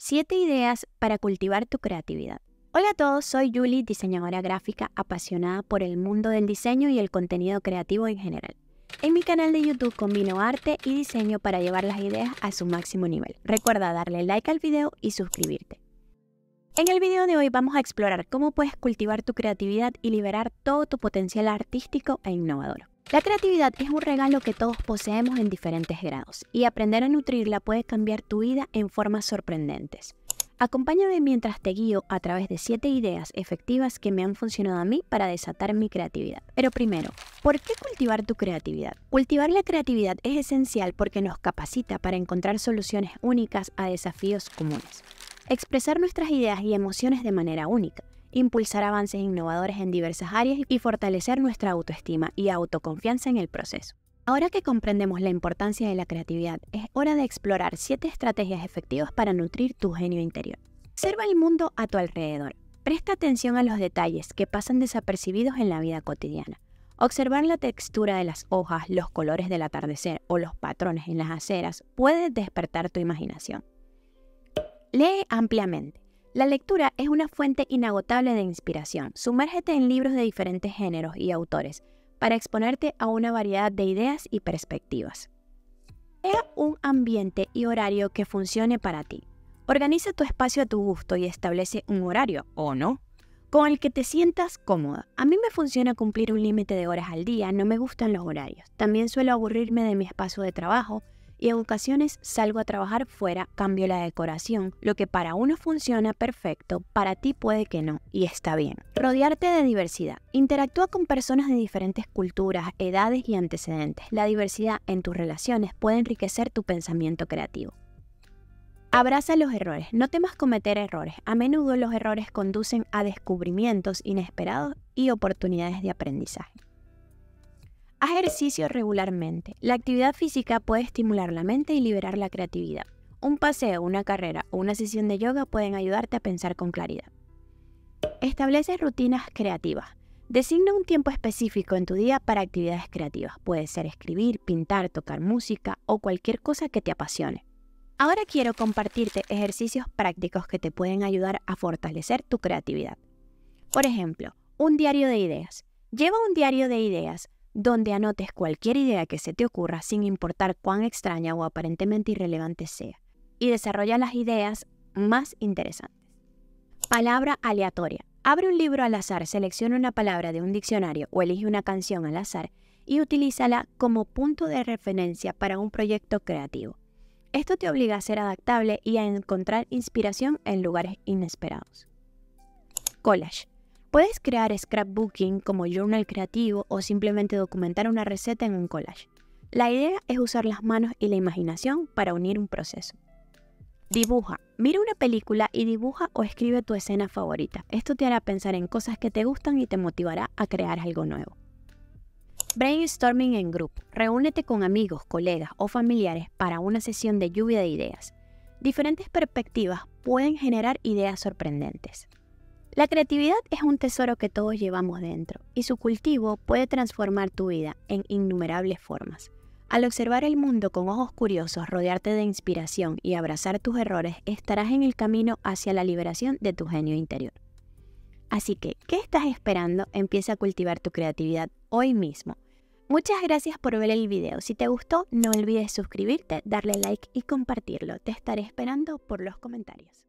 7 ideas para cultivar tu creatividad. Hola a todos, soy Julie, diseñadora gráfica apasionada por el mundo del diseño y el contenido creativo en general. En mi canal de YouTube combino arte y diseño para llevar las ideas a su máximo nivel. Recuerda darle like al video y suscribirte. En el video de hoy vamos a explorar cómo puedes cultivar tu creatividad y liberar todo tu potencial artístico e innovador. La creatividad es un regalo que todos poseemos en diferentes grados y aprender a nutrirla puede cambiar tu vida en formas sorprendentes. Acompáñame mientras te guío a través de 7 ideas efectivas que me han funcionado a mí para desatar mi creatividad. Pero primero, ¿por qué cultivar tu creatividad? Cultivar la creatividad es esencial porque nos capacita para encontrar soluciones únicas a desafíos comunes. Expresar nuestras ideas y emociones de manera única impulsar avances innovadores en diversas áreas y fortalecer nuestra autoestima y autoconfianza en el proceso. Ahora que comprendemos la importancia de la creatividad, es hora de explorar siete estrategias efectivas para nutrir tu genio interior. Observa el mundo a tu alrededor. Presta atención a los detalles que pasan desapercibidos en la vida cotidiana. Observar la textura de las hojas, los colores del atardecer o los patrones en las aceras puede despertar tu imaginación. Lee ampliamente. La lectura es una fuente inagotable de inspiración. Sumérgete en libros de diferentes géneros y autores para exponerte a una variedad de ideas y perspectivas. Crea un ambiente y horario que funcione para ti. Organiza tu espacio a tu gusto y establece un horario, ¿o no? Con el que te sientas cómoda. A mí me funciona cumplir un límite de horas al día, no me gustan los horarios. También suelo aburrirme de mi espacio de trabajo y en ocasiones salgo a trabajar fuera, cambio la decoración. Lo que para uno funciona perfecto, para ti puede que no, y está bien. Rodearte de diversidad. Interactúa con personas de diferentes culturas, edades y antecedentes. La diversidad en tus relaciones puede enriquecer tu pensamiento creativo. Abraza los errores, no temas cometer errores. A menudo los errores conducen a descubrimientos inesperados y oportunidades de aprendizaje. Haz ejercicio regularmente. La actividad física puede estimular la mente y liberar la creatividad. Un paseo, una carrera o una sesión de yoga pueden ayudarte a pensar con claridad. Establece rutinas creativas. Designa un tiempo específico en tu día para actividades creativas. Puede ser escribir, pintar, tocar música o cualquier cosa que te apasione. Ahora quiero compartirte ejercicios prácticos que te pueden ayudar a fortalecer tu creatividad. Por ejemplo, un diario de ideas. Lleva un diario de ideas donde anotes cualquier idea que se te ocurra sin importar cuán extraña o aparentemente irrelevante sea, y desarrolla las ideas más interesantes. Palabra aleatoria. Abre un libro al azar, selecciona una palabra de un diccionario o elige una canción al azar y utilízala como punto de referencia para un proyecto creativo. Esto te obliga a ser adaptable y a encontrar inspiración en lugares inesperados. Collage. Puedes crear scrapbooking como journal creativo o simplemente documentar una receta en un collage. La idea es usar las manos y la imaginación para unir un proceso. Dibuja. Mira una película y dibuja o escribe tu escena favorita. Esto te hará pensar en cosas que te gustan y te motivará a crear algo nuevo. Brainstorming en grupo. Reúnete con amigos, colegas o familiares para una sesión de lluvia de ideas. Diferentes perspectivas pueden generar ideas sorprendentes. La creatividad es un tesoro que todos llevamos dentro y su cultivo puede transformar tu vida en innumerables formas. Al observar el mundo con ojos curiosos, rodearte de inspiración y abrazar tus errores, estarás en el camino hacia la liberación de tu genio interior. Así que, ¿qué estás esperando? Empieza a cultivar tu creatividad hoy mismo. Muchas gracias por ver el video. Si te gustó, no olvides suscribirte, darle like y compartirlo. Te estaré esperando por los comentarios.